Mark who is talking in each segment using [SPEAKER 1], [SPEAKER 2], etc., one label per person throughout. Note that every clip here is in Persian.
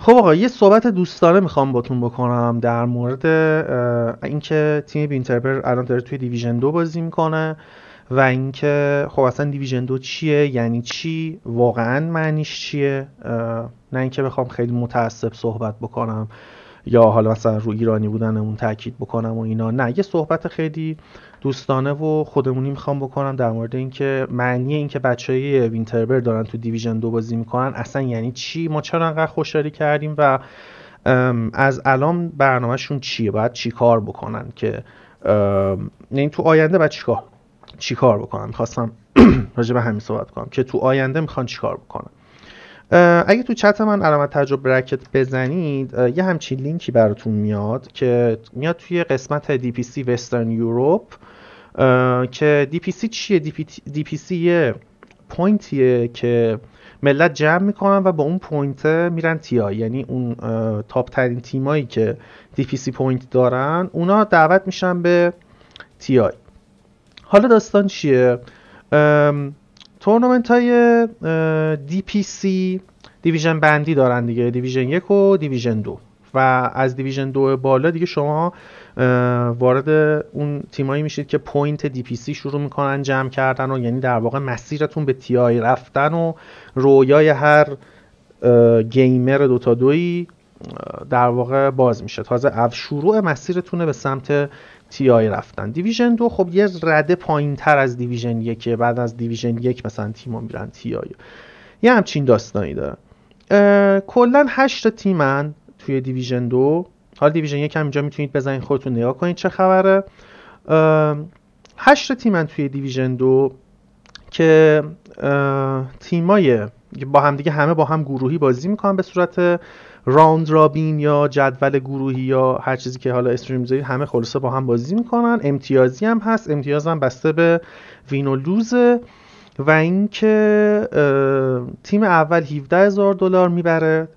[SPEAKER 1] خب آقا یه صحبت دوستانه میخوام باتون بکنم در مورد اینکه تیم بینتربر الان داره توی دیویژن دو بازی میکنه و اینکه خب اصلا دیویژن دو چیه یعنی چی واقعا معنیش چیه نه اینکه بخوام خیلی متعصب صحبت بکنم یا حالا مثلا رو ایرانی بودن اون تاکید بکنم و اینا نه یه صحبت خیلی دوستانه و خودمونی میخوام بکنم در مورد اینکه معنی اینکه بچهای وینتربر دارن تو دیویژن دو بازی میکنن اصلا یعنی چی ما چرا انقدر خوشحالی کردیم و از الان برنامهشون چیه باید چی کار بکنن که این یعنی تو آینده باید چیکار کار بکنن خواستم راجع به همین صحبت کنم که تو آینده میخوان چیکار بکنن اگه تو چت من علامت تعجب برکت بزنید یه همچین لینکی براتون میاد که میاد توی قسمت سی وسترن یوروپ که سی چیه سی یه پوینتیه که ملت جمع میکنن و با اون پوینت میرن تیا یعنی اون تاپ ترین تیمایی که سی پوینت دارن اونا دعوت میشن به تیای حالا داستان چیه تورنمنت های دی پی سی دیویژن بندی دارن دیگه دیویژن یک و دیویژن دو و از دیویژن دو بالا دیگه شما وارد اون تیمایی میشید که پوینت دی پی سی شروع میکنن جمع کردن و یعنی در واقع مسیرتون به تیای رفتن و رویای هر گیمر دوتا دویی دوی در واقع باز میشه تازه شروع مسیرتونه به سمت تی آی رفتن دیویژن دو خب یه رده پایین تر از دیویژن یکه بعد از دیویژن یک مثلا تیما میرن تی آی یه همچین داستانی داره کلا هشت تا تیمن توی دیویژن دو حال دیویژن یک هم اینجا میتونید بزنید خودتون نگاه کنید چه خبره 8 تیمن توی دیویژن دو که تیمای با همدیگه همه با هم گروهی بازی میکنن به صورت راوند رابین یا جدول گروهی یا هر چیزی که حالا استریم زدی همه خلاصه با هم بازی میکنن امتیازی هم هست امتیاز هم بسته به وین و لوزه و اینکه تیم اول 17000 هزار دلار میبره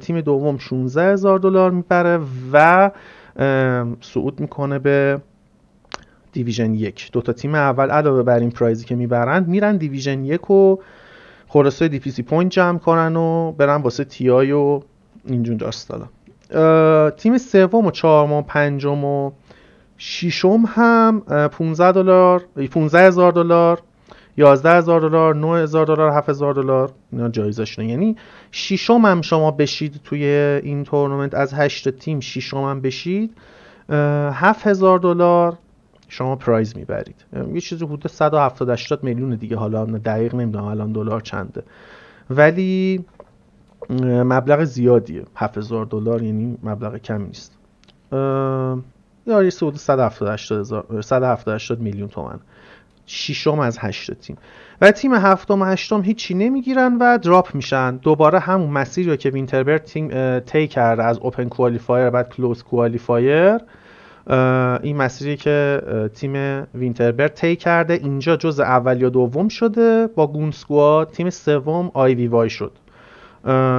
[SPEAKER 1] تیم دوم 16000 هزار دلار میبره و صعود میکنه به دیویژن یک دو تا تیم اول علاوه بر این پرایزی که میبرند میرن دیویژن یک و خلاصه دیپیسی پوینت جمع کنن و برن واسه آی و اینجور داستانا تیم سوم و چهارم و پنجم و ششم هم 15 دلار 15 هزار دلار 11 هزار دلار 9 هزار دلار 7 هزار دلار اینا جایزشونه یعنی ششم هم شما بشید توی این تورنمنت از 8 تیم ششم هم بشید 7 هزار دلار شما پرایز میبرید یه چیزی حدود 170 80 میلیون دیگه حالا دقیق نمیدونم الان دلار چنده ولی مبلغ زیادیه 7000 دلار یعنی مبلغ کمی نیست یا یه سود 178 میلیون تومن ششم از هشت تیم و تیم هفتم و هشتم هیچی نمیگیرن و دراپ میشن دوباره همون مسیری که وینتربرگ تیم تی کرده از اوپن کوالیفایر بعد کلوز کوالیفایر این مسیری که تیم وینتربرگ تی کرده اینجا جز اول یا دوم شده با گون تیم سوم وی وای شد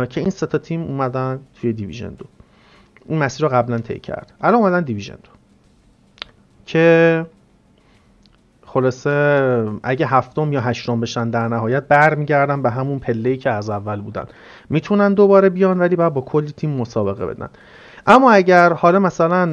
[SPEAKER 1] که این ستا تیم اومدن توی دیویژن دو این مسیر رو قبلا طی کرد الان اومدن دیویژن دو که خلاصه اگه هفتم یا هشتم بشن در نهایت برمیگردن به همون پله که از اول بودن میتونن دوباره بیان ولی باید با کلی تیم مسابقه بدن اما اگر حالا مثلا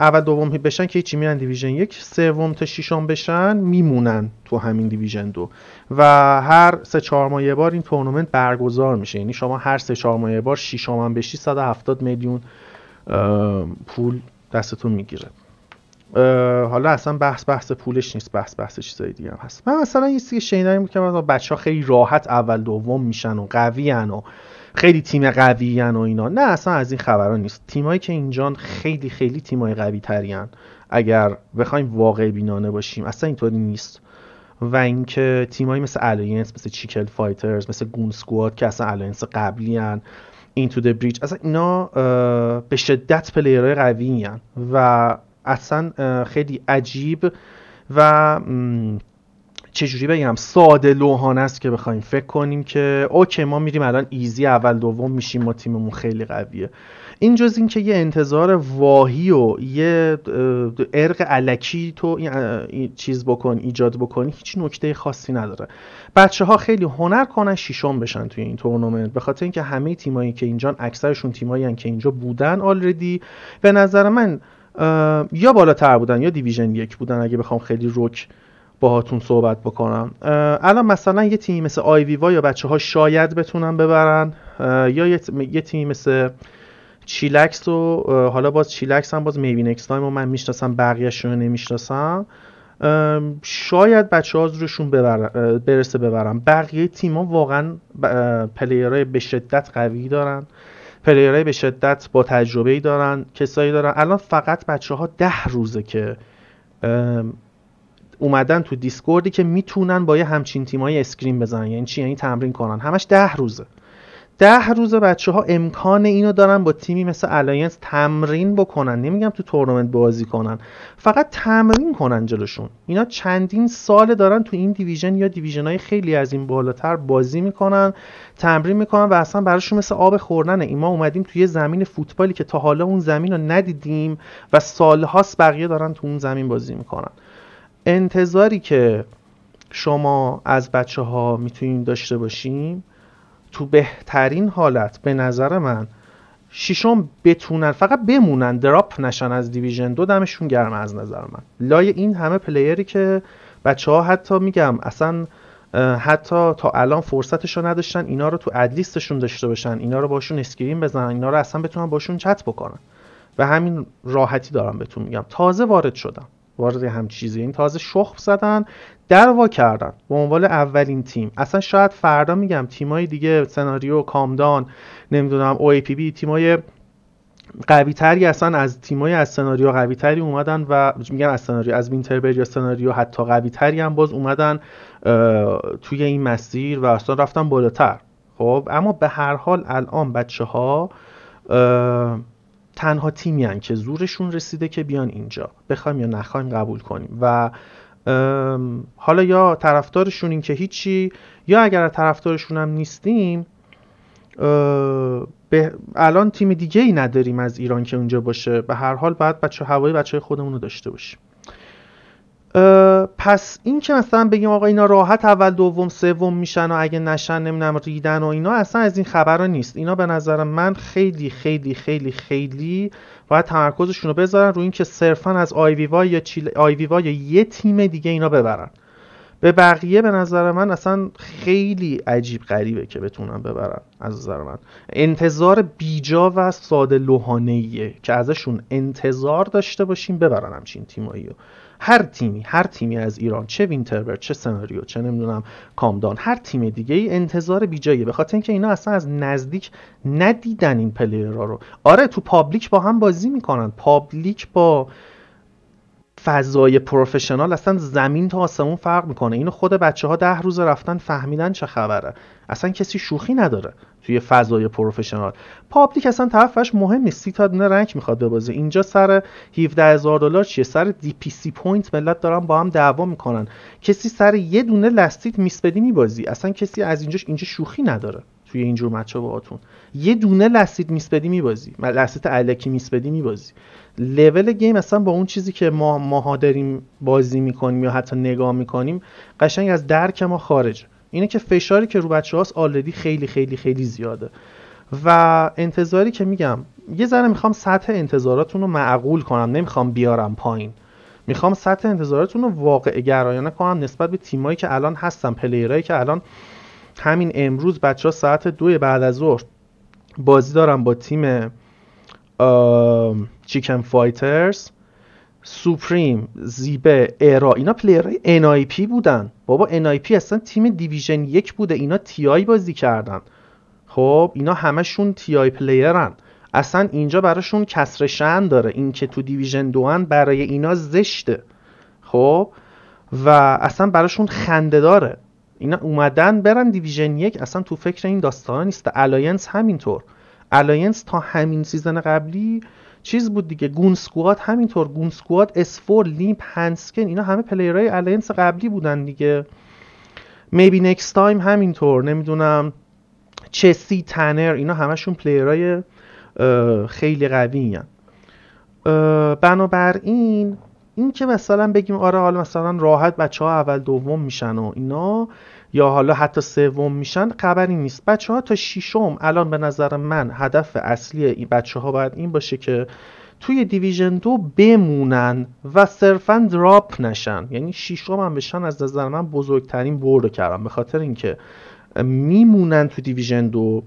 [SPEAKER 1] اول دوم بشن که چی میرن دیویژن یک سوم تا ششم بشن میمونن تو همین دیویژن دو و هر سه چهار ماه یه بار این تورنمنت برگزار میشه یعنی شما هر سه چهار ماه بار ششم هم بشی 170 میلیون پول دستتون میگیره حالا اصلا بحث بحث پولش نیست بحث بحث چیزای دیگه هم هست من مثلا یه که شنیدم که بچه ها خیلی راحت اول دوم میشن و قوی و خیلی تیم قوی و اینا نه اصلا از این خبران نیست تیمایی که اینجان خیلی خیلی تیمای قوی ترین اگر بخوایم واقع بینانه باشیم اصلا اینطوری نیست و اینکه تیمایی مثل الاینس مثل چیکل فایترز مثل گون سکواد که اصلا الاینس قبلی هن این تو بریج اصلا اینا به شدت پلیرهای قوی هن و اصلا خیلی عجیب و چجوری بگم ساده لوحانه است که بخوایم فکر کنیم که اوکی ما میریم الان ایزی اول دوم میشیم ما تیممون خیلی قویه این جز اینکه یه انتظار واهی و یه ارق علکی تو چیز بکن ایجاد بکنی هیچ نکته خاصی نداره بچه ها خیلی هنر کنن شیشم بشن توی این تورنمنت به خاطر اینکه همه تیمایی که اینجا اکثرشون تیمایی که اینجا بودن آلردی به نظر من یا بالاتر بودن یا دیویژن یک بودن اگه بخوام خیلی رک باهاتون صحبت بکنم الان مثلا یه تیمی مثل آی آیویوا یا بچه ها شاید بتونن ببرن یا یه, تیمی مثل چیلکس و حالا باز چیلکس هم باز میوینکس اکستایم و من میشناسم بقیهش رو نمیشناسم شاید بچه ها روشون برسه ببرن بقیه ها واقعا پلیرهای به شدت قوی دارن پلیرهای به شدت با تجربه ای دارن کسایی دارن الان فقط بچه ها ده روزه که اومدن تو دیسکوردی که میتونن با یه همچین تیمای اسکرین بزنن یعنی چی یعنی تمرین کنن همش ده روزه ده روز بچه ها امکان اینو دارن با تیمی مثل الاینس تمرین بکنن نمیگم تو تورنمنت بازی کنن فقط تمرین کنن جلوشون اینا چندین سال دارن تو این دیویژن یا دیویژن های خیلی از این بالاتر بازی میکنن تمرین میکنن و اصلا براشون مثل آب خوردنه ایما اومدیم توی زمین فوتبالی که تا حالا اون زمین رو ندیدیم و سالهاست بقیه دارن تو اون زمین بازی میکنن انتظاری که شما از بچه ها میتونیم داشته باشیم تو بهترین حالت به نظر من شیشم بتونن فقط بمونن دراپ نشن از دیویژن دو دمشون گرمه از نظر من لای این همه پلیری که بچه ها حتی میگم اصلا حتی تا الان فرصتشو نداشتن اینا رو تو ادلیستشون داشته باشن اینا رو باشون اسکرین بزنن اینا رو اصلا بتونن باشون چت بکنن و همین راحتی دارم بهتون میگم تازه وارد شدم وارد هم چیزی این تازه شخم زدن دروا کردن به عنوان اولین تیم اصلا شاید فردا میگم تیمای دیگه سناریو کامدان نمیدونم او ای پی بی تیمای قوی تری اصلا از تیمای از سناریو قوی تری اومدن و میگم از سناریو از وینتربری یا سناریو حتی قوی تری هم باز اومدن توی این مسیر و اصلا رفتن بالاتر خب اما به هر حال الان بچه ها تنها تیمی هن که زورشون رسیده که بیان اینجا بخوایم یا نخوایم قبول کنیم و حالا یا طرفدارشون این که هیچی یا اگر طرفدارشون هم نیستیم به الان تیم دیگه ای نداریم از ایران که اونجا باشه به هر حال باید بچه هوایی بچه خودمون رو داشته باشیم پس این که مثلا بگیم آقا اینا راحت اول دوم سوم میشن و اگه نشن نمیدونم ریدن و اینا اصلا از این ها نیست اینا به نظر من خیلی خیلی خیلی خیلی باید تمرکزشون رو بذارن روی اینکه صرفا از آیویوا یا چیل... یا یه تیم دیگه اینا ببرن به بقیه به نظر من اصلا خیلی عجیب غریبه که بتونن ببرن از نظر من انتظار بیجا و ساده لوحانه که ازشون انتظار داشته باشیم ببرن همچین تیمایی هر تیمی هر تیمی از ایران چه وینتربر چه سناریو چه نمیدونم کامدان هر تیم دیگه ای انتظار بیجاییه به خاطر اینکه اینا اصلا از نزدیک ندیدن این پلیرها رو آره تو پابلیک با هم بازی میکنن پابلیک با فضای پروفشنال اصلا زمین تا آسمون فرق میکنه اینو خود بچه ها ده روز رفتن فهمیدن چه خبره اصلا کسی شوخی نداره توی فضای پروفشنال پابلیک اصلا طرفش مهم نیست سی تا دونه رنگ میخواد ببازه اینجا سر هزار دلار چیه سر دی پی سی پوینت ملت دارن با هم دعوا میکنن کسی سر یه دونه لاستیک میسپدی میبازی اصلا کسی از اینجاش اینجا شوخی نداره توی اینجور مچه باهاتون یه دونه لاستیک میسپدی میبازی لاستیک علکی میسپدی میبازی لول گیم اصلا با اون چیزی که ما ماها داریم بازی میکنیم یا حتی نگاه میکنیم قشنگ از درک ما خارج اینه که فشاری که رو بچه هاست آلدی خیلی خیلی خیلی زیاده و انتظاری که میگم یه ذره میخوام سطح انتظاراتون رو معقول کنم نمیخوام بیارم پایین میخوام سطح انتظاراتون رو واقع گرایانه کنم نسبت به تیمایی که الان هستن پلیرایی که الان همین امروز بچه ها ساعت دو بعد از ظهر بازی دارم با تیم چیکن فایترز سوپریم زیبه ارا اینا پلیرهای NIP بودن بابا NIP اصلا تیم دیویژن یک بوده اینا تی آی بازی کردن خب اینا همشون تی آی پلیرن اصلا اینجا براشون کسر شن داره اینکه تو دیویژن دوان برای اینا زشته خب و اصلا براشون خنده داره اینا اومدن برن دیویژن یک اصلا تو فکر این داستان نیست الاینس همینطور الاینس تا همین سیزن قبلی چیز بود دیگه گون سکواد همینطور گون سکواد اسفور لیمپ هنسکن اینا همه پلیرهای الاینس قبلی بودن دیگه میبی نکست تایم همینطور نمیدونم چسی تنر اینا همشون پلیرهای خیلی قوی بنابراین این که مثلا بگیم آره حالا مثلا راحت بچه ها اول دوم میشن و اینا یا حالا حتی سوم میشن خبری نیست بچه ها تا شیشم الان به نظر من هدف اصلی این بچه ها باید این باشه که توی دیویژن دو بمونن و صرفا دراپ نشن یعنی شیشم هم بشن از نظر من بزرگترین برد کردم به خاطر اینکه میمونن تو دیویژن دو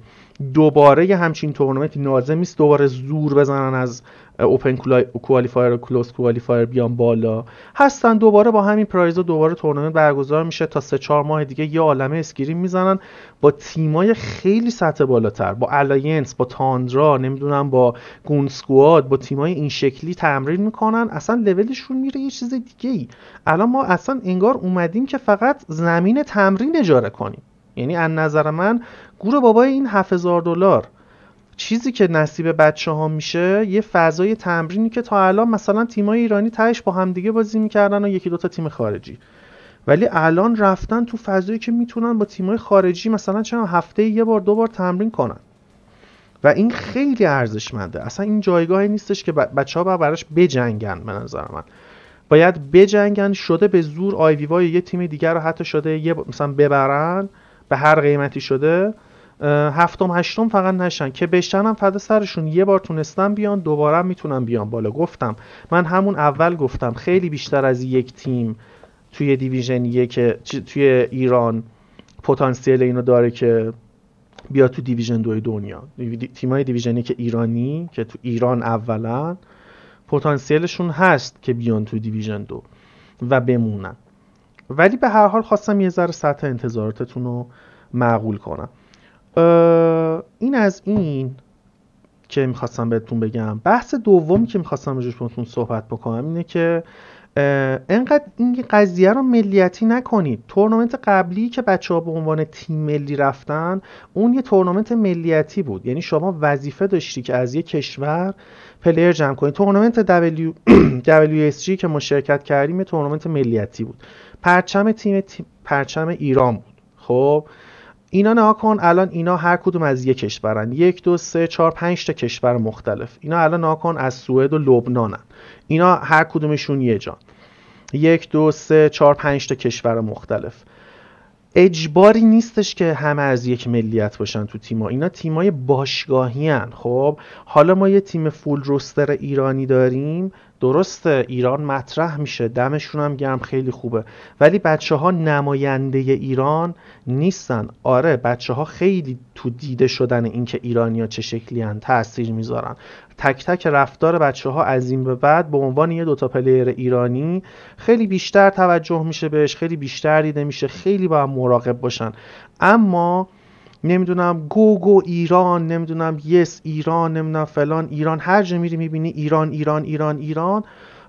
[SPEAKER 1] دوباره یه همچین تورنمنتی نازم نیست دوباره زور بزنن از اوپن کوالیفایر و کلوز کوالیفایر بیان بالا هستن دوباره با همین پرایز دوباره تورنمنت برگزار میشه تا سه چهار ماه دیگه یه عالمه اسکرین میزنن با تیمای خیلی سطح بالاتر با الاینس با تاندرا نمیدونم با گون سکواد با تیمای این شکلی تمرین میکنن اصلا لولشون میره یه چیز دیگه ای الان ما اصلا انگار اومدیم که فقط زمین تمرین اجاره کنیم یعنی از نظر من گور بابای این 7000 دلار چیزی که نصیب بچه ها میشه یه فضای تمرینی که تا الان مثلا تیمای ایرانی تهش با همدیگه بازی میکردن و یکی دوتا تیم خارجی ولی الان رفتن تو فضایی که میتونن با تیمای خارجی مثلا چند هفته یه بار دو بار تمرین کنن و این خیلی ارزشمنده اصلا این جایگاهی نیستش که بچه ها براش بجنگن به نظر من باید بجنگن شده به زور آیویوای یه تیم دیگر رو حتی شده یه مثلا ببرن به هر قیمتی شده هفتم هشتم فقط نشن که بشن هم فدا سرشون یه بار تونستم بیان دوباره میتونم بیان بالا گفتم من همون اول گفتم خیلی بیشتر از یک تیم توی دیویژن یک توی ایران پتانسیل اینو داره که بیا تو دیویژن دوی دنیا تیمای دیویژنی که ایرانی که تو ایران اولا پتانسیلشون هست که بیان تو دیویژن دو و بمونن ولی به هر حال خواستم یه ذره سطح انتظاراتتون رو معقول کنم این از این که میخواستم بهتون بگم بحث دومی که میخواستم راجعش صحبت بکنم اینه که انقدر این قضیه رو ملیتی نکنید تورنمنت قبلی که بچه ها به عنوان تیم ملی رفتن اون یه تورنمنت ملیتی بود یعنی شما وظیفه داشتی که از یه کشور پلیر جمع کنید تورنمنت اس WSG که ما شرکت کردیم یه تورنمنت ملیتی بود پرچم تیم, پرچم ایران بود خب اینا نها کن الان اینا هر کدوم از یک کشورن یک دو سه چهار پنج تا کشور مختلف اینا الان نها کن از سوئد و لبنانن اینا هر کدومشون یه جان یک دو سه چهار پنج تا کشور مختلف اجباری نیستش که همه از یک ملیت باشن تو تیما اینا تیمای باشگاهی هن. خب حالا ما یه تیم فول روستر ایرانی داریم درست ایران مطرح میشه دمشون هم گرم خیلی خوبه ولی بچه ها نماینده ایران نیستن آره بچه ها خیلی تو دیده شدن اینکه ایرانیا چه شکلی هن تاثیر میذارن تک تک رفتار بچه ها از این به بعد به عنوان یه دوتا پلیر ایرانی خیلی بیشتر توجه میشه بهش خیلی بیشتر دیده میشه خیلی با مراقب باشن اما نمیدونم گوگو ایران نمیدونم یس ایران نمیدونم فلان ایران هر جا میری میبینی ایران ایران ایران ایران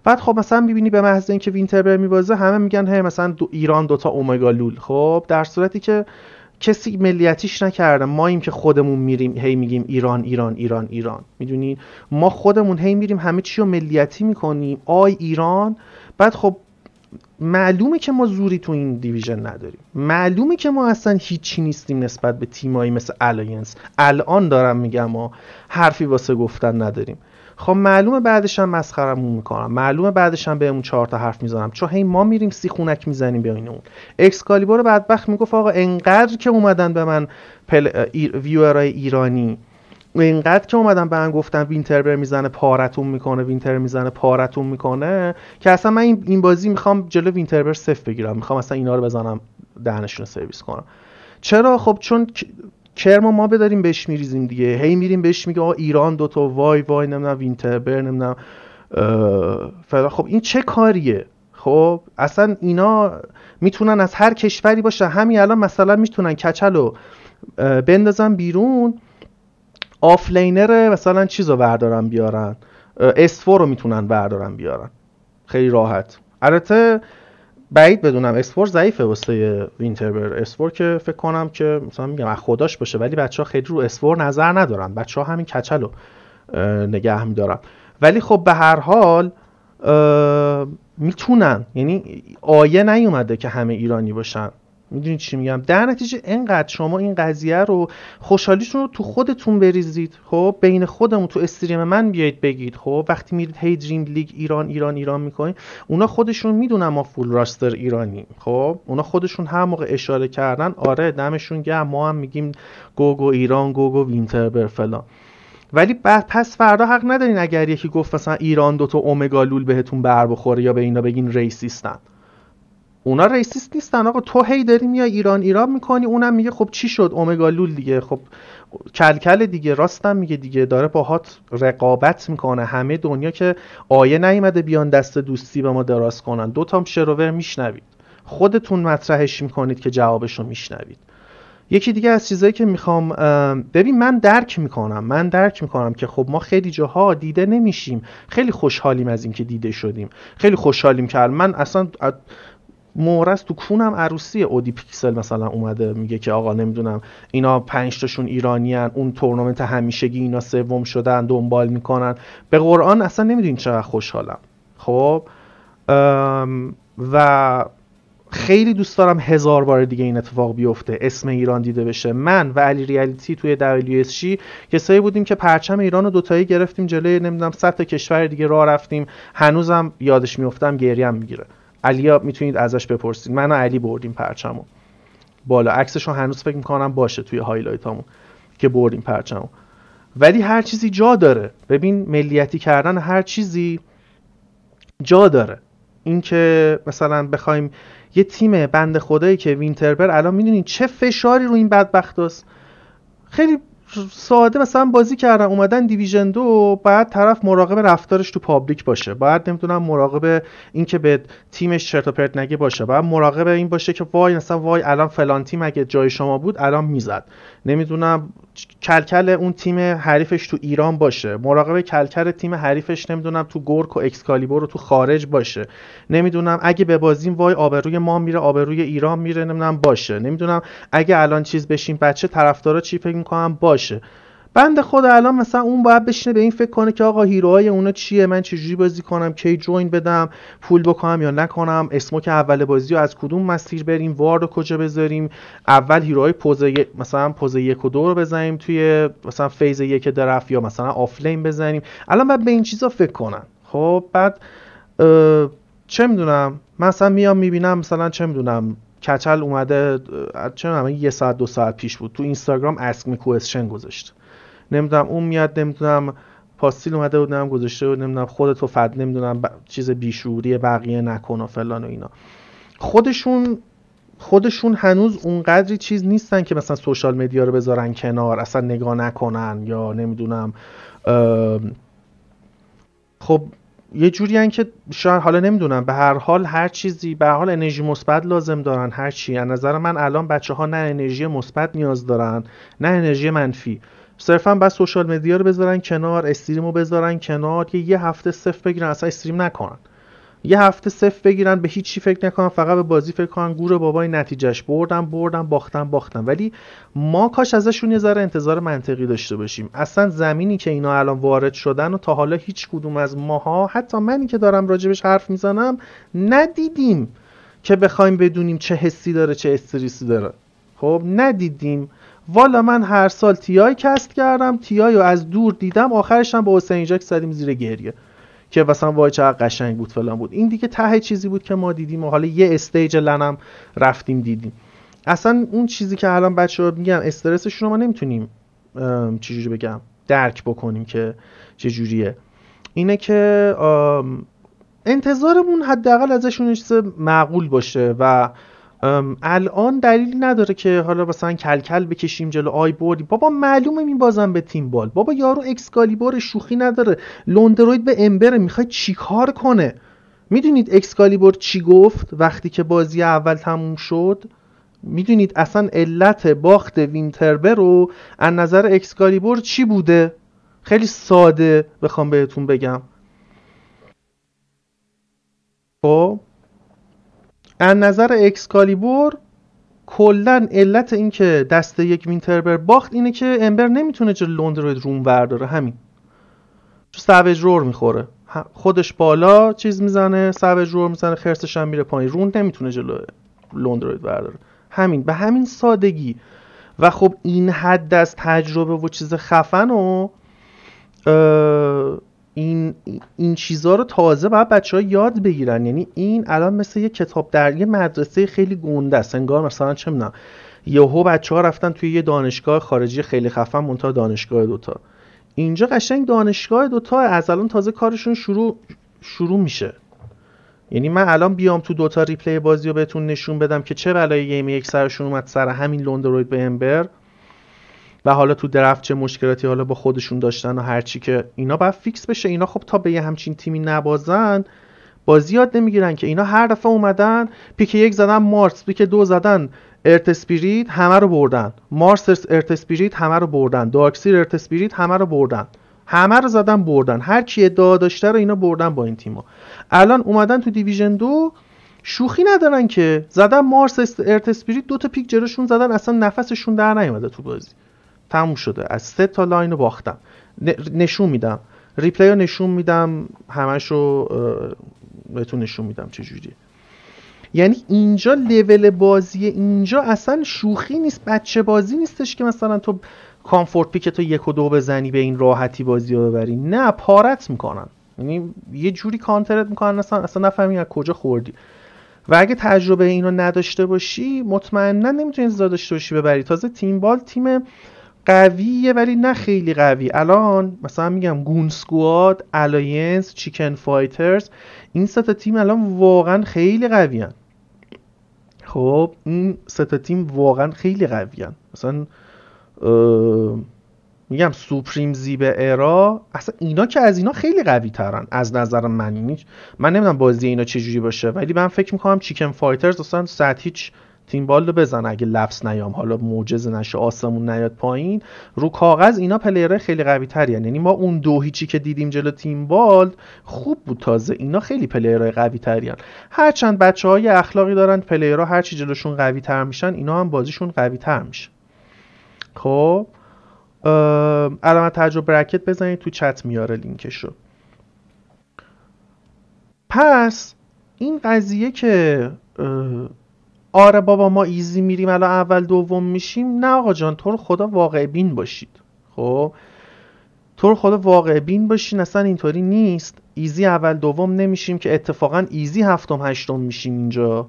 [SPEAKER 1] بعد خب مثلا میبینی به محض اینکه وینتربر میبازه همه میگن هی مثلا دو ایران دوتا اومگا لول خب در صورتی که کسی ملیتیش نکرده ما ایم که خودمون میریم هی میگیم ایران ایران ایران ایران میدونی ما خودمون هی میریم همه چی رو ملیتی میکنیم آی ایران بعد خب معلومه که ما زوری تو این دیویژن نداریم معلومه که ما اصلا هیچی نیستیم نسبت به تیمایی مثل الاینس الان دارم میگم ما حرفی واسه گفتن نداریم خب معلومه بعدش هم مسخرمون میکنم معلومه بعدش هم بهمون چهار تا حرف میزنم چون هی ما میریم سیخونک میزنیم به اون اکس رو بدبخت میگفت آقا انقدر که اومدن به من پل... ویورای ایرانی اینقدر که اومدم به من گفتم وینتر بر میزنه پارتون میکنه وینتر میزنه پارتون میکنه که اصلا من این بازی میخوام جلو وینتر بر صفر بگیرم میخوام اصلا اینا رو بزنم دهنشون سرویس کنم چرا خب چون کرما ما بداریم بهش میریزیم دیگه هی میریم بهش میگه آقا ایران دوتا وای وای نمیدونم وینتربر نمیدونم خب این چه کاریه خب اصلا اینا میتونن از هر کشوری باشه همین الان مثلا میتونن کچل رو بندازن بیرون آفلینر مثلا چیز رو بردارن بیارن اسفور رو میتونن بردارن بیارن خیلی راحت البته بعید بدونم اسفور 4 ضعیفه واسه وینتربر s که فکر کنم که مثلا میگم از خداش باشه ولی بچه ها خیلی رو s نظر ندارن بچه ها همین کچل رو نگه میدارن ولی خب به هر حال میتونن یعنی آیه نیومده که همه ایرانی باشن میدونید چی میگم در نتیجه انقدر شما این قضیه رو خوشحالیشون رو تو خودتون بریزید خب بین خودمون تو استریم من بیایید بگید خب وقتی میرید هی دریم لیگ ایران ایران ایران میکنید اونا خودشون میدونن ما فول راستر ایرانی خب اونا خودشون هر موقع اشاره کردن آره دمشون گرم ما هم میگیم گوگو ایران گوگو وینتربر فلان ولی بعد پس فردا حق ندارین اگر یکی گفت مثلا ایران دو تا لول بهتون بر بخوره یا به اینا بگین ریسیستن اونا ریسیست نیستن آقا تو هی داری میای ایران ایران میکنی اونم میگه خب چی شد اومگا لول دیگه خب کلکل دیگه راستم میگه دیگه داره باهات رقابت میکنه همه دنیا که آیه نیومده بیان دست دوستی به ما دراز کنن دو تام شروور میشنوید خودتون مطرحش میکنید که جوابش رو میشنوید یکی دیگه از چیزایی که میخوام ببین من درک میکنم من درک میکنم که خب ما خیلی جاها دیده نمیشیم خیلی خوشحالیم از اینکه دیده شدیم خیلی خوشحالیم که من اصلا مورز تو کونم عروسی اودی پیکسل مثلا اومده میگه که آقا نمیدونم اینا پنج تاشون ایرانیان اون تورنمنت همیشگی اینا سوم شدن دنبال میکنن به قرآن اصلا نمیدونین چقدر خوشحالم خب و خیلی دوست دارم هزار بار دیگه این اتفاق بیفته اسم ایران دیده بشه من و علی ریالیتی توی WSG کسایی بودیم که پرچم ایران رو دوتایی گرفتیم جلوی نمیدونم صد تا کشور دیگه راه رفتیم هنوزم یادش میافتم گریم میگیره علیا میتونید ازش بپرسید من و علی بردیم پرچمو بالا عکسشو هنوز فکر میکنم باشه توی هایلایت هایلایتامون که بردیم پرچمو ولی هر چیزی جا داره ببین ملیتی کردن هر چیزی جا داره اینکه مثلا بخوایم یه تیم بند خدایی که وینتربر الان میدونین چه فشاری رو این بدبخت هست. خیلی ساده مثلا بازی کردن اومدن دیویژن دو باید طرف مراقب رفتارش تو پابلیک باشه باید نمیدونم مراقب اینکه به تیمش چرت پرت نگه باشه باید مراقب این باشه که وای مثلا وای الان فلان تیم اگه جای شما بود الان میزد نمیدونم کلکل اون تیم حریفش تو ایران باشه مراقب کلکل تیم حریفش نمیدونم تو گورک و اکسکالیبور رو تو خارج باشه نمیدونم اگه به بازیم وای آبروی ما میره آبروی ایران میره نمیدونم باشه نمیدونم اگه الان چیز بشیم بچه طرفدارا چی فکر میکنم باشه بند خدا الان مثلا اون باید بشینه به این فکر کنه که آقا هیروهای اونا چیه من چجوری بازی کنم کی جوین بدم پول بکنم یا نکنم اسمو که اول بازی رو از کدوم مسیر بریم وارد کجا بذاریم اول هیروهای پوزه مثلا پوزه یک و دو رو بزنیم توی مثلا فیز یک درف یا مثلا آفلین بزنیم الان باید به این چیزا فکر کنن خب بعد چه میدونم مثلا میام میبینم مثلا چه میدونم کچل اومده چه یه ساعت دو ساعت پیش بود تو اینستاگرام اسک می کوشن گذاشته نمیدونم اون میاد نمیدونم پاستیل اومده بود نمیدونم گذاشته بود نمیدونم خودتو فد نمیدونم چیز بیشوری بقیه نکن و فلان و اینا خودشون خودشون هنوز اونقدری چیز نیستن که مثلا سوشال مدیا رو بذارن کنار اصلا نگاه نکنن یا نمیدونم خب یه جوری هن که شاید حالا نمیدونم به هر حال هر چیزی به هر حال انرژی مثبت لازم دارن هر چی از نظر من الان بچه ها نه انرژی مثبت نیاز دارن نه انرژی منفی صرفا بس سوشال مدیا رو بذارن کنار استریم رو بذارن کنار که یه هفته صفر بگیرن اصلا استریم نکنن یه هفته صفر بگیرن به هیچی فکر نکنن فقط به بازی فکر کنن گور بابای نتیجهش بردم بردم باختن باختن ولی ما کاش ازشون یه ذره انتظار منطقی داشته باشیم اصلا زمینی که اینا الان وارد شدن و تا حالا هیچ کدوم از ماها حتی منی که دارم راجبش حرف میزنم ندیدیم که بخوایم بدونیم چه حسی داره چه استریسی داره خب ندیدیم والا من هر سال تیای کست کردم تیای رو از دور دیدم آخرش هم با حسین جک زدیم زیر گریه که مثلا وای چقدر قشنگ بود فلان بود این دیگه ته چیزی بود که ما دیدیم و حالا یه استیج لنم رفتیم دیدیم اصلا اون چیزی که الان بچه ها میگن استرسشون رو ما نمیتونیم چجوری بگم درک بکنیم که چجوریه اینه که انتظارمون حداقل ازشون چیز معقول باشه و الان دلیلی نداره که حالا مثلا کلکل بکشیم جلو آی بردی بابا معلومه میبازم به تیم بال بابا یارو اکسکالیبور شوخی نداره لوندروید به امبره میخواد چیکار کنه میدونید اکسکالیبور چی گفت وقتی که بازی اول تموم شد میدونید اصلا علت باخت وینتربه رو از نظر اکسکالیبور چی بوده خیلی ساده بخوام بهتون بگم خب از نظر اکسکالیبور کلا علت اینکه دست یک وینتربر باخت اینه که امبر نمیتونه جلو لوندروید روم برداره همین چون سوج رور میخوره خودش بالا چیز میزنه سوج رور میزنه خرسش هم میره پایین رون نمیتونه جلو لوندروید برداره همین به همین سادگی و خب این حد از تجربه و چیز خفن و این این چیزها رو تازه باید بچه ها یاد بگیرن یعنی این الان مثل یه کتاب در مدرسه خیلی گونده است انگار مثلا چه میدونم یهو بچه ها رفتن توی یه دانشگاه خارجی خیلی خفن مونتا دانشگاه دوتا اینجا قشنگ دانشگاه دوتا از الان تازه کارشون شروع شروع میشه یعنی من الان بیام تو دوتا ریپلی بازی رو بهتون نشون بدم که چه بلایی گیم یک سرشون اومد سر همین لوندروید به امبر و حالا تو درفت چه مشکلاتی حالا با خودشون داشتن و هرچی که اینا باید فیکس بشه اینا خب تا به یه همچین تیمی نبازن بازی یاد نمیگیرن که اینا هر دفعه اومدن پیک یک زدن مارس پیک دو زدن ارتسپیریت همه رو بردن مارس ارتسپیریت همه رو بردن دارکسیر ارتسپیریت همه رو بردن همه رو زدن بردن هر کی ادعا داشته رو اینا بردن با این تیما الان اومدن تو دیویژن دو شوخی ندارن که زدن مارس ارتسپیریت دو تا پیک جلوشون زدن اصلا نفسشون در نیومده تو بازی تموم شده از سه تا لاین رو باختم نشون میدم ریپلی رو نشون میدم همش رو بهتون نشون میدم جوری یعنی اینجا لول بازی اینجا اصلا شوخی نیست بچه بازی نیستش که مثلا تو کامفورت پیک تو یک و دو بزنی به این راحتی بازی رو ببری نه پارت میکنن یعنی یه جوری کانترت میکنن اصلا اصلا نفهمی از کجا خوردی و اگه تجربه اینو نداشته باشی مطمئنا نمیتونی زیاد داشته باشی ببری تازه تیم بال تیم قویه ولی نه خیلی قوی الان مثلا میگم گون سکواد الاینس چیکن فایترز این سه تیم الان واقعا خیلی قوی هن. خب این سه تیم واقعا خیلی قوی هن. مثلا میگم سوپریم زیب ارا اصلا اینا که از اینا خیلی قوی ترن از نظر من یعنی من نمیدونم بازی اینا چجوری باشه ولی من فکر میکنم چیکن فایترز اصلا ست هیچ تیم رو بزن اگه لفظ نیام حالا معجزه نشه آسمون نیاد پایین رو کاغذ اینا پلیرهای خیلی قوی تر یعنی ما اون دو هیچی که دیدیم جلو تیم بالد خوب بود تازه اینا خیلی پلیرهای قوی تریان هرچند بچه های اخلاقی دارن پلیرها هرچی جلوشون قوی تر میشن اینا هم بازیشون قوی تر میشه خب علامت ترجمه برکت بزنید تو چت میاره لینکشو. پس این قضیه که آره بابا ما ایزی میریم الان اول دوم میشیم نه آقا جان تو رو خدا واقع بین باشید خب تو رو خدا واقع بین باشین اصلا اینطوری نیست ایزی اول دوم نمیشیم که اتفاقا ایزی هفتم هشتم میشیم اینجا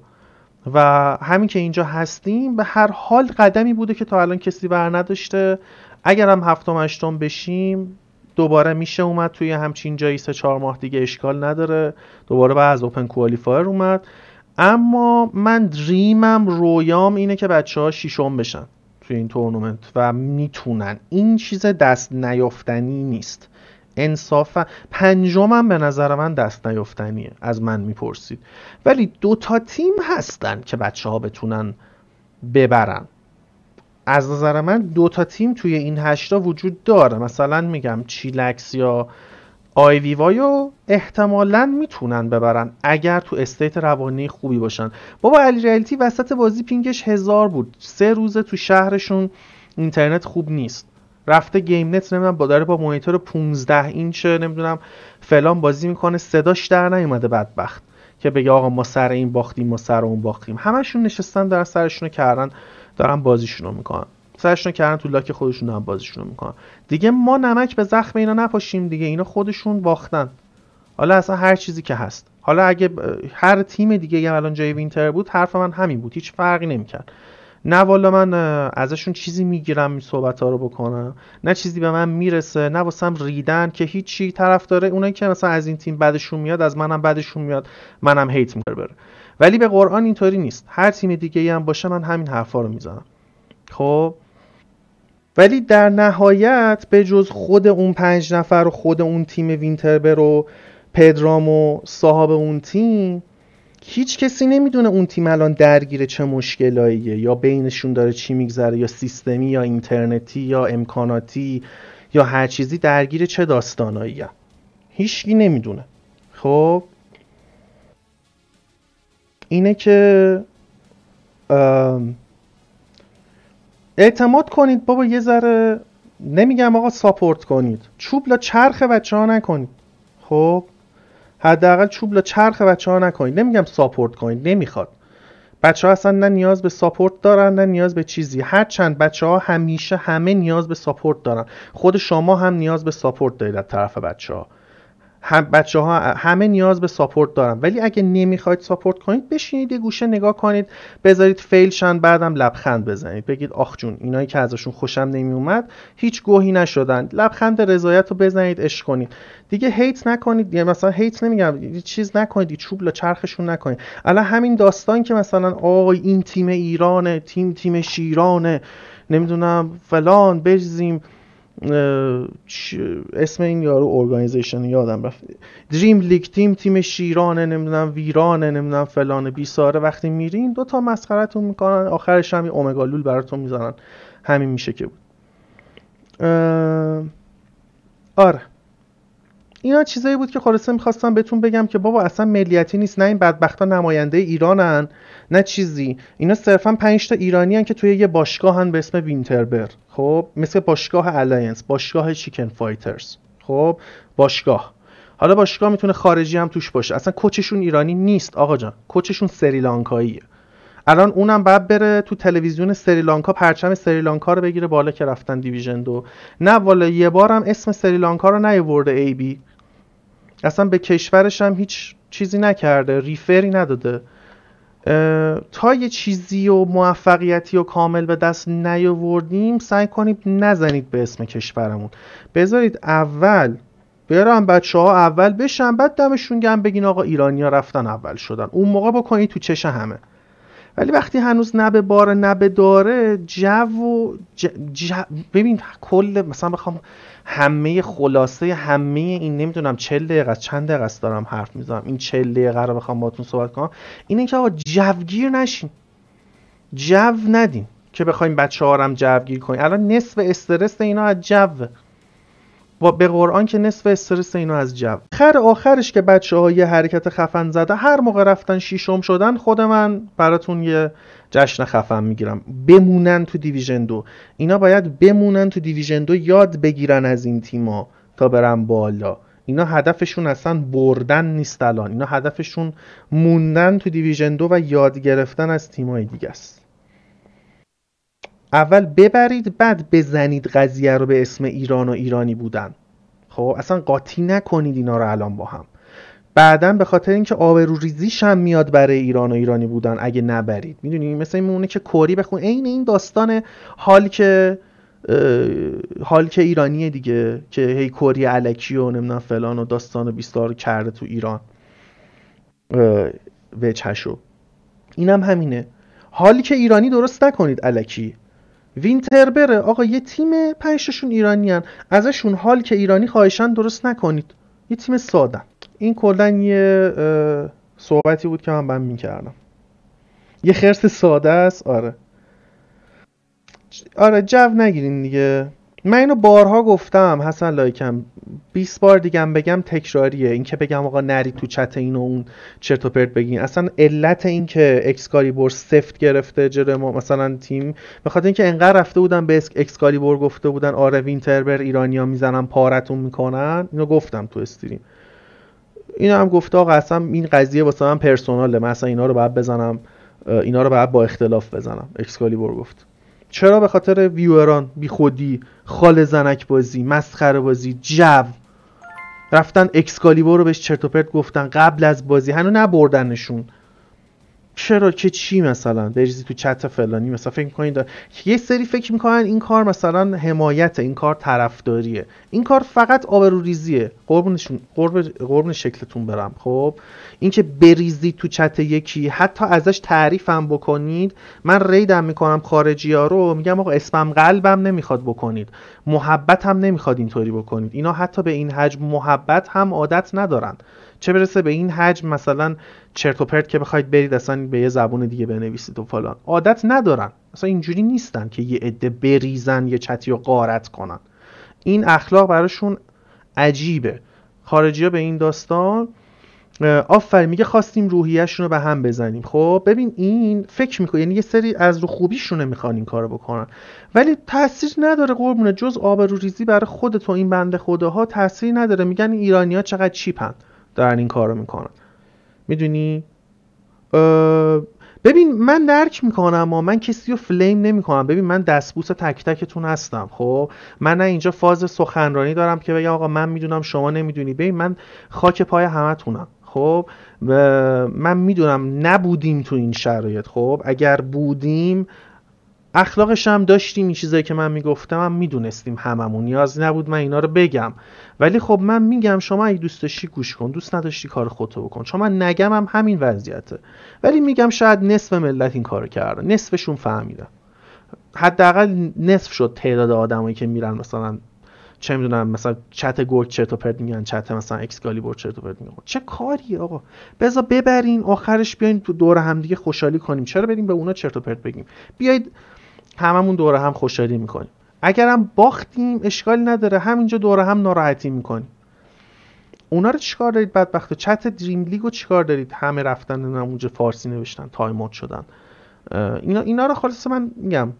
[SPEAKER 1] و همین که اینجا هستیم به هر حال قدمی بوده که تا الان کسی بر نداشته اگر هم هفتم هشتم بشیم دوباره میشه اومد توی همچین جایی سه چهار ماه دیگه اشکال نداره دوباره بعد از اوپن کوالیفایر اومد اما من دریمم رویام اینه که بچه ها شیشم بشن توی این تورنمنت و میتونن این چیز دست نیافتنی نیست انصافا پنجمم به نظر من دست نیافتنیه از من میپرسید ولی دو تا تیم هستن که بچه ها بتونن ببرن از نظر من دو تا تیم توی این هشتا وجود داره مثلا میگم چیلکس یا آی ویوایو احتمالا میتونن ببرن اگر تو استیت روانی خوبی باشن بابا علی ریلتی وسط بازی پینگش هزار بود سه روزه تو شهرشون اینترنت خوب نیست رفته گیم نت نمیدونم با داره با مانیتور 15 اینچ نمیدونم فلان بازی میکنه صداش در نیومده بدبخت که بگه آقا ما سر این باختیم ما سر اون باختیم همشون نشستن در سرشون کردن دارن بازیشون رو میکنن سرشون کردن تو لاک خودشون هم بازیشون میکنن دیگه ما نمک به زخم اینا نپاشیم دیگه اینا خودشون باختن حالا اصلا هر چیزی که هست حالا اگه هر تیم دیگه هم الان جای وینتر بود حرف من همین بود هیچ فرقی نمیکرد نه والا من ازشون چیزی میگیرم این صحبت ها رو بکنم نه چیزی به من میرسه نه واسم ریدن که هیچی طرف داره اونایی که مثلا از این تیم بدشون میاد از منم بدشون میاد منم هیت میکنه بره ولی به قرآن اینطوری نیست هر تیم دیگه هم باشه من همین حرفا رو میزنم خب ولی در نهایت به جز خود اون پنج نفر و خود اون تیم وینتربر و پدرام و صاحب اون تیم هیچ کسی نمیدونه اون تیم الان درگیر چه مشکلاییه یا بینشون داره چی میگذره یا سیستمی یا اینترنتی یا امکاناتی یا هر چیزی درگیر چه داستاناییه هیچکی نمیدونه خب اینه که اعتماد کنید بابا یه ذره نمیگم آقا ساپورت کنید چوب لا چرخ بچه ها نکنید خب حداقل چوب لا چرخ بچه ها نکنید نمیگم ساپورت کنید نمیخواد بچه ها اصلا نه نیاز به ساپورت دارن نه نیاز به چیزی هرچند بچه ها همیشه همه نیاز به ساپورت دارن خود شما هم نیاز به ساپورت دارید از طرف بچه ها هم بچه ها همه نیاز به ساپورت دارن ولی اگه نمیخواید ساپورت کنید بشینید یه گوشه نگاه کنید بذارید فیل شن بعدم لبخند بزنید بگید آخ جون اینایی که ازشون خوشم نمیومد هیچ گوهی نشدن لبخند رضایت رو بزنید اش کنید دیگه هیت نکنید یعنی مثلا هیت نمیگم چیز نکنید چوب چرخشون نکنید الان همین داستان که مثلا آی این تیم ایرانه تیم تیم شیرانه نمیدونم فلان بجزیم اسم این یارو ارگانیزیشن یادم رفت دریم لیگ تیم تیم شیرانه نمیدونم ویرانه نمیدونم فلان بیساره وقتی میرین دو تا مسخرتون میکنن آخرش هم اومگا لول براتون میزنن همین میشه که بود آره اینا چیزایی بود که خلاصه میخواستم بهتون بگم که بابا اصلا ملیتی نیست نه این بدبختا نماینده ایرانن نه چیزی اینا صرفا 5 تا ایرانی هن که توی یه باشگاه هن به اسم وینتربر خب مثل باشگاه الاینس باشگاه چیکن فایترز خب باشگاه حالا باشگاه میتونه خارجی هم توش باشه اصلا کوچشون ایرانی نیست آقا جان کوچشون سریلانکاییه الان اونم بعد بره تو تلویزیون سریلانکا پرچم سریلانکا رو بگیره بالا که رفتن دیویژن دو نه والا یه هم اسم سریلانکا رو نیورده ای بی اصلا به کشورش هم هیچ چیزی نکرده ریفری نداده تا یه چیزی و موفقیتی و کامل به دست نیاوردیم سعی کنید نزنید به اسم کشورمون بذارید اول برم بچه ها اول بشن بعد دمشون گم بگین آقا ایرانیا رفتن اول شدن اون موقع بکنید تو چش همه ولی وقتی هنوز نه به بار نه به داره جو و جو ببین کل مثلا بخوام همه خلاصه همه این نمیدونم چل دقیقه چند دقیقه دارم حرف میزنم این چل دقیقه رو بخوام باتون صحبت کنم اینه که آقا جوگیر نشین جو ندین که بخوایم بچه ها هم جوگیر کنیم الان نصف استرس اینا از جو و به قرآن که نصف استرس اینا از جو خر آخرش که بچه ها یه حرکت خفن زده هر موقع رفتن شیشم شدن خود من براتون یه جشن خفم میگیرم بمونن تو دیویژن دو اینا باید بمونن تو دیویژن دو یاد بگیرن از این تیما تا برن بالا اینا هدفشون اصلا بردن نیست الان اینا هدفشون موندن تو دیویژن دو و یاد گرفتن از تیمای دیگه است اول ببرید بعد بزنید قضیه رو به اسم ایران و ایرانی بودن خب اصلا قاطی نکنید اینا رو الان با هم بعدا به خاطر اینکه آبرو ریزیش هم میاد برای ایران و ایرانی بودن اگه نبرید میدونی مثل این مونه که کوری بخون عین این داستان حال که حال که ایرانیه دیگه که هی کوری علکی و نمیدونم فلان و داستان و بیستار کرده تو ایران وجهشو اینم همینه حالی که ایرانی درست نکنید علکی وینتر بره آقا یه تیم پنجتاشون ایرانیان ازشون حال که ایرانی خواهشان درست نکنید یه تیم این کلا یه صحبتی بود که هم بهم میکردم یه خرس ساده است آره آره جو نگیرین دیگه من اینو بارها گفتم حسن لایکم 20 بار دیگه بگم تکراریه این که بگم آقا نری تو چت این و اون چرت و پرت بگین اصلا علت این که اکسکالیبور سفت گرفته جلوی ما مثلا تیم بخاطر اینکه انقدر رفته بودن به اکسکالیبور گفته بودن آره وینتربر ایرانیا میزنن پارتون میکنن اینو گفتم تو استریم این هم گفته آقا اصلا این قضیه واسه من پرسوناله من اصلا اینا رو باید بزنم اینا رو باید با اختلاف بزنم اکسکالیبور گفت چرا به خاطر ویوران بی خودی خال زنک بازی مسخره بازی جو رفتن اکسکالیبور رو بهش چرت پرت گفتن قبل از بازی هنو نبردنشون چرا که چی مثلا بریزی تو چت فلانی مثلا فکر یه سری فکر میکنن این کار مثلا حمایت این کار طرفداریه این کار فقط آبروریزیه قربونشون قرب... شکلتون برم خب اینکه بریزی تو چت یکی حتی ازش تعریفم بکنید من ریدم میکنم خارجی ها رو میگم آقا اسمم قلبم نمیخواد بکنید محبت هم نمیخواد اینطوری بکنید اینا حتی به این حجم محبت هم عادت ندارن چه برسه به این حجم مثلا چرت و پرت که بخواید برید اصلا به یه زبون دیگه بنویسید و فلان عادت ندارن اصلا اینجوری نیستن که یه عده بریزن یه چتی و قارت کنن این اخلاق براشون عجیبه خارجی ها به این داستان آفر میگه خواستیم روحیهشون رو به هم بزنیم خب ببین این فکر میکنه یعنی یه سری از رو خوبیشونه میخوان این کارو بکنن ولی تاثیر نداره قربونه جز آبرو ریزی برای خودت و این بنده خداها تاثیر نداره میگن ها چقدر چیپن دارن این کارو میکنن میدونی ببین من درک میکنم و من کسی رو فلیم نمیکنم ببین من دستبوس تک تکتون هستم خب من نه اینجا فاز سخنرانی دارم که بگم آقا من میدونم شما نمیدونی ببین من خاک پای همتونم خب من میدونم نبودیم تو این شرایط خب اگر بودیم اخلاقش هم داشتیم این چیزایی که من میگفتم هم میدونستیم هممون نیاز نبود من اینا رو بگم ولی خب من میگم شما اگه دوست داشتی گوش کن دوست نداشتی کار خودتو بکن چون من نگم هم همین وضعیته ولی میگم شاید نصف ملت این کارو کردن نصفشون فهمیدن حداقل نصف شد تعداد آدمایی که میرن مثلا چه میدونم مثلا چت گورت چرت پرت میگن چت مثلا چرت پرت چه کاری آقا بزا ببرین آخرش بیاین تو دور همدیگه خوشحالی کنیم چرا بریم به اونا چرت پرت بگیم بیاید هممون دوره هم خوشحالی میکنیم اگرم باختیم اشکالی نداره همینجا دوره هم ناراحتی میکنیم اونا رو چیکار دارید بدبخت چت دریم لیگ رو چیکار دارید همه رفتن اونجا فارسی نوشتن تایم اوت شدن اینا اینا رو خالص من میگم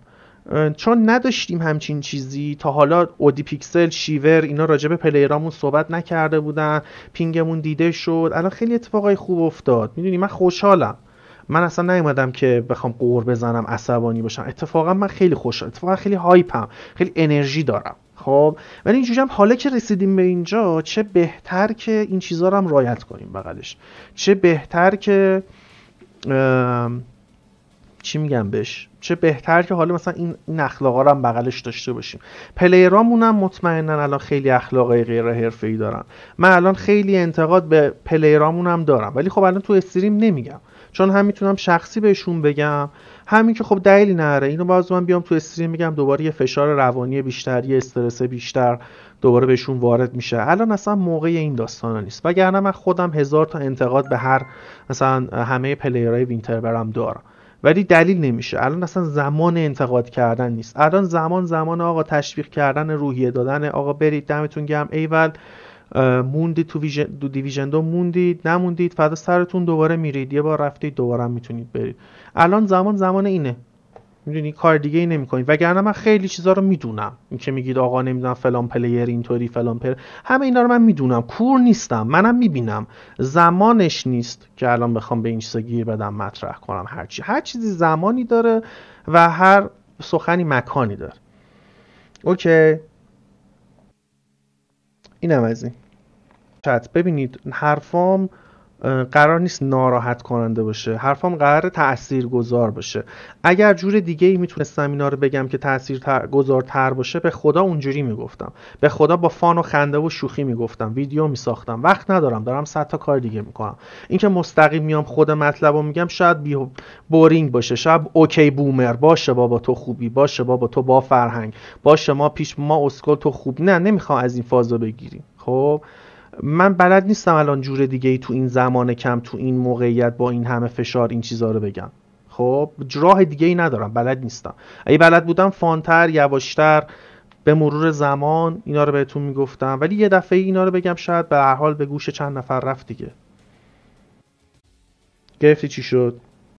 [SPEAKER 1] چون نداشتیم همچین چیزی تا حالا اودی پیکسل شیور اینا راجع به پلیرامون صحبت نکرده بودن پینگمون دیده شد الان خیلی اتفاقای خوب افتاد میدونی من خوشحالم من اصلا نیومدم که بخوام قور بزنم عصبانی باشم اتفاقا من خیلی خوشحال اتفاقا خیلی هایپم خیلی انرژی دارم خب ولی اینجوری هم حالا که رسیدیم به اینجا چه بهتر که این چیزها رو هم رایت کنیم بغلش چه بهتر که چی میگم بش چه بهتر که حالا مثلا این این اخلاقا رو هم بغلش داشته باشیم پلیرامون هم مطمئنا الان خیلی اخلاقای غیر حرفه‌ای دارن من الان خیلی انتقاد به پلیرامون هم دارم ولی خب الان تو استریم نمیگم چون هم میتونم شخصی بهشون بگم همین که خب دلیلی نره اینو باز من بیام تو استریم میگم دوباره یه فشار روانی بیشتر یه استرس بیشتر دوباره بهشون وارد میشه الان اصلا موقع این داستان نیست وگرنه من خودم هزار تا انتقاد به هر مثلا همه پلیرهای وینتر برم دارم ولی دلیل نمیشه الان اصلا زمان انتقاد کردن نیست الان زمان زمان آقا تشویق کردن روحیه دادن آقا برید دمتون گرم ایول موندید تو, دو دیویژن دو موندید نموندید فردا سرتون دوباره میرید یه بار رفتید دوباره میتونید برید الان زمان زمان اینه میدونی کار دیگه ای نمیکنید وگرنه من خیلی چیزا رو میدونم این که میگید آقا نمیدونم فلان پلیر اینطوری فلان پر همه اینا رو من میدونم کور نیستم منم میبینم زمانش نیست که الان بخوام به این چیزا گیر بدم مطرح کنم هرچی هر چیزی زمانی داره و هر سخنی مکانی داره اوکی اینم از این چت ببینید حرفام قرار نیست ناراحت کننده باشه حرفام قرار تأثیر گذار باشه اگر جور دیگه ای میتونستم اینا رو بگم که تأثیر تر باشه به خدا اونجوری میگفتم به خدا با فان و خنده و شوخی میگفتم ویدیو میساختم وقت ندارم دارم صد تا کار دیگه میکنم اینکه مستقیم میام خود مطلب و میگم شاید بی بورینگ باشه شاید اوکی بومر باشه بابا تو خوبی باشه بابا تو با فرهنگ باشه ما پیش ما اسکل تو خوب نه نمیخوام از این فازا بگیریم خب من بلد نیستم الان جور دیگه ای تو این زمان کم تو این موقعیت با این همه فشار این چیزها رو بگم خب راه دیگه ای ندارم بلد نیستم اگه بلد بودم فانتر یواشتر به مرور زمان اینا رو بهتون میگفتم ولی یه دفعه اینا رو بگم شاید به هر حال به گوش چند نفر رفت دیگه گرفتی چی شد